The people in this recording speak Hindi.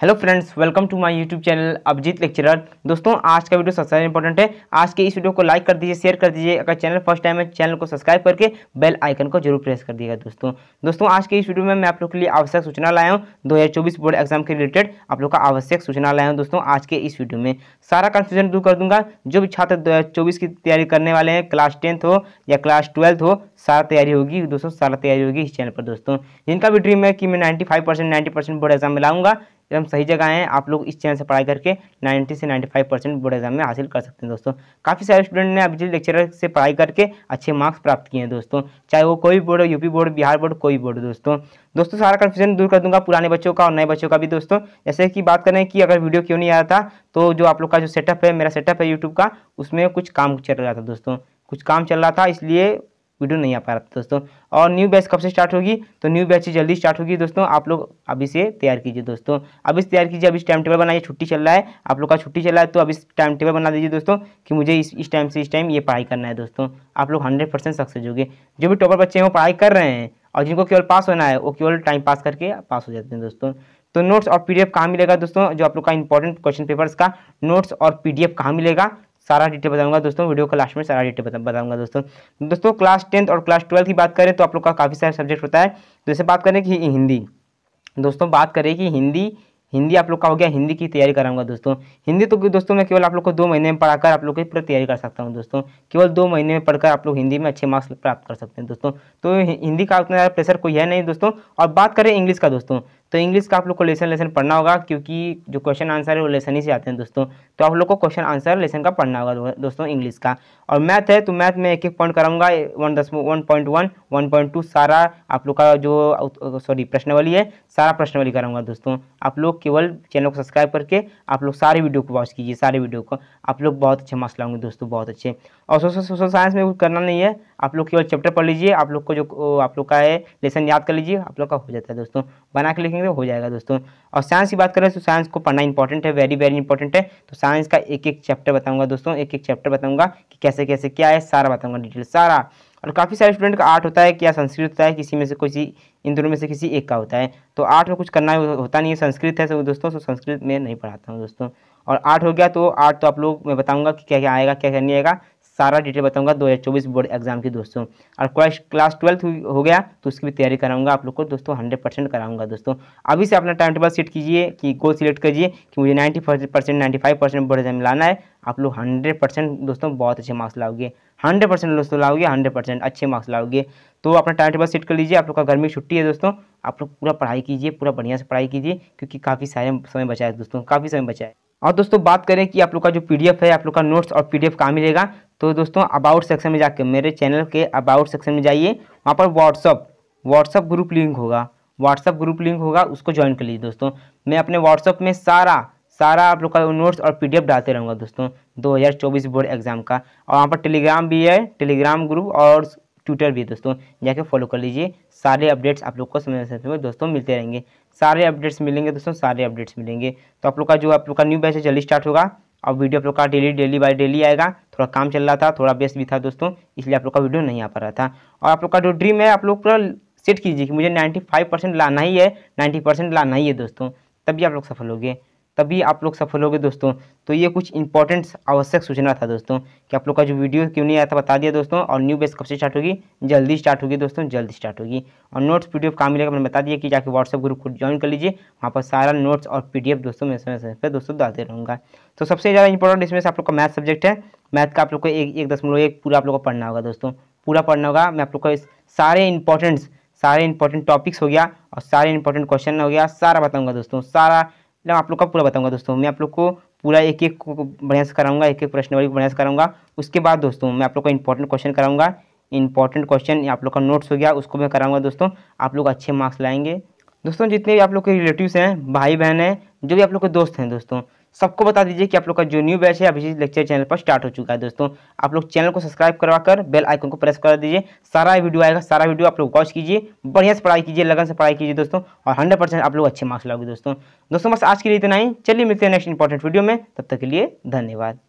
hello friends welcome to my YouTube channel Abhijeet lecturer दोस्तों आज का वीडियो सबसे इंपॉर्टेंट है आज के इस वीडियो को लाइक कर दीजिए शेयर कर दीजिए अगर चैनल फर्स्ट टाइम है चैनल को सब्सक्राइब करके बेल आइकन को जरूर प्रेस कर दिएगा दोस्तों दोस्तों आज के इस वीडियो में मैं आप लोग के लिए आवश्यक सूचना लाया हूँ दो बोर्ड एग्जाम के रिलेटेड आप लोग का आवश्यक सूचना लाया हूँ दोस्तों आज के इस वीडियो में सारा कन्फ्यूजन दूर कर दूंगा जो भी छात्र दो की तैयारी करने वाले हैं क्लास टेंथ हो या क्लास ट्वेल्थ हो सारा तैयारी होगी दोस्तों सारा तैयारी होगी इस चैनल पर दोस्तों जिनका भी ड्रीम है कि मैं नाइन्टी फाइव बोर्ड एग्जाम में लाऊंगा एकदम सही जगह हैं आप लोग इस चैनल से पढ़ाई करके 90 से 95 परसेंट बोर्ड एग्जाम में हासिल कर सकते हैं दोस्तों काफ़ी सारे स्टूडेंट ने अभी लेक्चरर से पढ़ाई करके अच्छे मार्क्स प्राप्त किए हैं दोस्तों चाहे वो कोई बोर्ड हो यूपी बोर्ड बिहार बोर्ड कोई बोर्ड दोस्तों दोस्तों सारा कन्फ्यूजन दूर कर दूंगा पुराने बच्चों का और नए बच्चों का भी दोस्तों जैसे कि बात करें कि अगर वीडियो क्यों नहीं आया था तो जो आप लोग का जो सेटअप है मेरा सेटअप है यूट्यूब का उसमें कुछ काम चल रहा था दोस्तों कुछ काम चल रहा था इसलिए वीडियो नहीं आ पा रहा था दोस्तों और न्यू बैच कब से स्टार्ट होगी तो न्यू बैच जल्दी स्टार्ट होगी दोस्तों आप लोग अभी से तैयार कीजिए दोस्तों अभी से तैयार कीजिए अभी टाइम टेबल बनाइए छुट्टी चल रहा है आप लोग का छुट्टी चल रहा है तो अभी टाइम टेबल बना दीजिए दोस्तों कि मुझे इस इस टाइम से इस टाइम ये पढ़ाई करना है दोस्तों आप लोग हंड्रेड परसेंट सक्सेस होगे जो भी टॉपर बच्चे हैं वो पढ़ाई कर रहे हैं और जिनको केवल पास होना है वो केवल टाइम पास करके पास हो जाते हैं दोस्तों तो नोट्स और पीडीएफ कहाँ मिलेगा दोस्तों जो आप लोग का इंपॉर्टेंट क्वेश्चन पेपर्स का नोट्स और पीडीएफ कहाँ मिलेगा सारा डिटेल बताऊंगा दोस्तों वीडियो का लास्ट में सारा डिटेल बताऊंगा दोस्तों दोस्तों क्लास टेंथ और क्लास ट्वेल्थ की बात करें तो आप लोग का काफ़ी सारा सब्जेक्ट होता है तो जैसे बात करें कि हिंदी दोस्तों बात करें कि हिंदी हिंदी आप लोग का हो गया हिंदी की तैयारी कराऊंगा दोस्तों हिंदी तो दोस्तों मैं केवल आप लोग को दो महीने में पढ़ाकर आप लोग की पूरी तैयारी कर सकता हूं दोस्तों केवल दो महीने में पढ़कर आप लोग हिंदी में अच्छे मार्क्स प्राप्त कर सकते हैं दोस्तों तो हिंदी का उतना ज़्यादा प्रेशर कोई है नहीं दोस्तों और बात करें इंग्लिश का दोस्तों तो इंग्लिश का आप लोग को लेसन लेसन पढ़ना होगा क्योंकि जो क्वेश्चन आंसर है वो लेसन ही से आते हैं दोस्तों तो आप लोग को क्वेश्चन आंसर लेसन का पढ़ना होगा दोस्तों इंग्लिश का और मैथ है तो मैथ में एक एक पॉइंट कराऊंगा वन दस one point one one point two सारा आप लोग का जो सॉरी प्रश्नवली है सारा प्रश्नवली कराऊंगा दोस्तों आप लोग केवल चैनल को सब्सक्राइब करके आप लोग सारे वीडियो को वॉच कीजिए सारे वीडियो को आप लोग बहुत अच्छे मार्क्स लाऊंगे दोस्तों बहुत अच्छे और सोशल सोशल साइंस में कुछ करना नहीं है आप लोग केवल चैप्टर पढ़ लीजिए आप लोग को जो आप लोग का है लेसन याद कर लीजिए आप लोग का हो जाता है दोस्तों बना के लिखेंगे तो हो जाएगा दोस्तों और साइंस की बात करें तो साइंस को पढ़ना इंपॉर्टेंट है वेरी वेरी इंपॉर्टेंट है तो साइंस का एक एक चैप्टर बताऊँगा दोस्तों एक एक चैप्टर बताऊँगा कि कैसे कैसे क्या है सारा बताऊँगा डिटेल सारा और काफ़ी सारे स्टूडेंट का आर्ट होता है क्या संस्कृत होता है किसी में से किसी इन दोनों में से किसी एक का होता है तो आर्ट में कुछ करना होता नहीं है संस्कृत है सब दोस्तों तो संस्कृत में नहीं पढ़ाता हूँ दोस्तों और आर्ट हो गया तो आर्ट तो आप लोग मैं बताऊँगा कि क्या क्या आएगा क्या क्या नहीं आएगा सारा डिटेल बताऊंगा 2024 बोर्ड एग्जाम की दोस्तों और क्लास क्लास ट्वेल्थ हो गया तो उसकी भी तैयारी कराऊंगा आप लोग को दोस्तों हंड्रेड परसेंट कराऊंगा दोस्तों अभी से अपना टाइम टेबल सेट कीजिए कि गोल सिलेक्ट कीजिए कि मुझे ninety percent ninety five percent board exam लाना है आप लोग हंड्रेड परसेंट दोस्तों बहुत अच्छे मार्क्स लाओगे हंड्रेड परसेंट दोस्तों लाओगे हंड्रेड परसेंट अच्छे मार्क्स लाओगे तो अपना टाइम टेबल सेट कर लीजिए आप लोग का घर में छुट्टी है दोस्तों आप लोग पूरा पढ़ाई कीजिए पूरा बढ़िया से पढ़ाई कीजिए क्योंकि काफ़ी सारे समय बचा है दोस्तों काफ़ी समय बचा है और दोस्तों बात करें कि आप लोग का जो पीडीएफ है आप लोग का नोट्स और पीडीएफ कहाँ मिलेगा तो दोस्तों अबाउट सेक्शन में जाकर मेरे चैनल के अबाउट सेक्शन में जाइए वहाँ पर व्हाट्सअप व्हाट्सअप ग्रुप लिंक होगा व्हाट्सअप ग्रुप लिंक होगा उसको ज्वाइन कर लीजिए दोस्तों मैं अपने व्हाट्सअप में सारा सारा आप लोग का नोट्स और पी डालते रहूँगा दोस्तों दो बोर्ड एग्जाम का और वहाँ पर टेलीग्राम भी है टेलीग्राम ग्रुप और ट्विटर भी दोस्तों जाके फॉलो कर लीजिए सारे अपडेट्स आप लोग को समय समय में दोस्तों मिलते रहेंगे सारे अपडेट्स मिलेंगे दोस्तों सारे अपडेट्स मिलेंगे तो आप लोग का जो आप लोग का न्यू बैच है जल्दी स्टार्ट होगा और वीडियो आप लोग का डेली डेली बाय डेली आएगा थोड़ा काम चल रहा था थोड़ा बेस्ट भी था दोस्तों इसलिए आप लोग का वीडियो नहीं आ पा रहा था और आप लोग का जो ड्रीम है आप लोग पूरा सेट कीजिए कि मुझे फाइव परसेंट लाना ही है नाइन्टी परसेंट लाना ही है दोस्तों तभी आप लोग सफल होगे तभी आप लोग सफल हो दोस्तों तो ये कुछ इंपॉर्टेंट आवश्यक सूचना था दोस्तों कि आप लोग का जो वीडियो क्यों नहीं आया था बता दिया दोस्तों और न्यू बेस कब से स्टार्ट होगी जल्दी स्टार्ट होगी दोस्तों जल्दी स्टार्ट होगी और नोट्स पी डी एफ मिलेगा मैंने बता दिया कि जाकर व्हाट्सअप ग्रुप को ज्वाइन कर लीजिए वहाँ पर सारा नोट्स और पी दोस्तों मैं समय समय पर दोस्तों डालते रहूँगा तो सबसे ज़्यादा इंपॉर्टेंट इसमें से आप लोग का मैथ सब्जेक्ट है मैथ का आप लोग को एक एक दशमलव एक पूरा आप लोग को पढ़ना होगा दोस्तों पूरा पढ़ना होगा मैं आप लोग को सारे इंपॉर्टेंट्स सारे इंपॉर्टेंट टॉपिक्स हो गया और सारे इंपॉर्टेंट क्वेश्चन हो गया सारा बताऊंगा दोस्तों सारा मतलब आप लोग का पूरा बताऊंगा दोस्तों मैं आप लोग को पूरा एक एक को बढ़िया से कराऊंगा एक एक प्रश्न को बढ़िया से कराऊंगा उसके बाद दोस्तों मैं आप लोग का इंपॉर्टेंट क्वेश्चन कराऊंगा इंपॉर्टेंट क्वेश्चन आप लोग का नोट्स हो गया उसको मैं कराऊंगा दोस्तों आप लोग अच्छे मार्क्स लाएंगे दोस्तों जितने भी आप लोग के रिलेटिव्स हैं भाई बहन हैं जो भी आप लोग के दोस्त हैं दोस्तों सबको बता दीजिए कि आप लोग का जो न्यू बैच है अभिजीत लेक्चर चैनल पर स्टार्ट हो चुका है दोस्तों आप लोग चैनल को सब्सक्राइब करवा कर बेल आइकन को प्रेस कर दीजिए सारा वीडियो आएगा सारा वीडियो आप लोग वॉच कीजिए बढ़िया से पढ़ाई कीजिए लगन से पढ़ाई कीजिए दोस्तों और हंड्रेड परसेंट आप लोग अच्छे मार्क्स लाओगे दोस्तों दोस्तों बस आज के लिए इतना ही चलिए मिलते हैं नेक्स्ट इंपॉर्टेंट वीडियो में तब तक के लिए धन्यवाद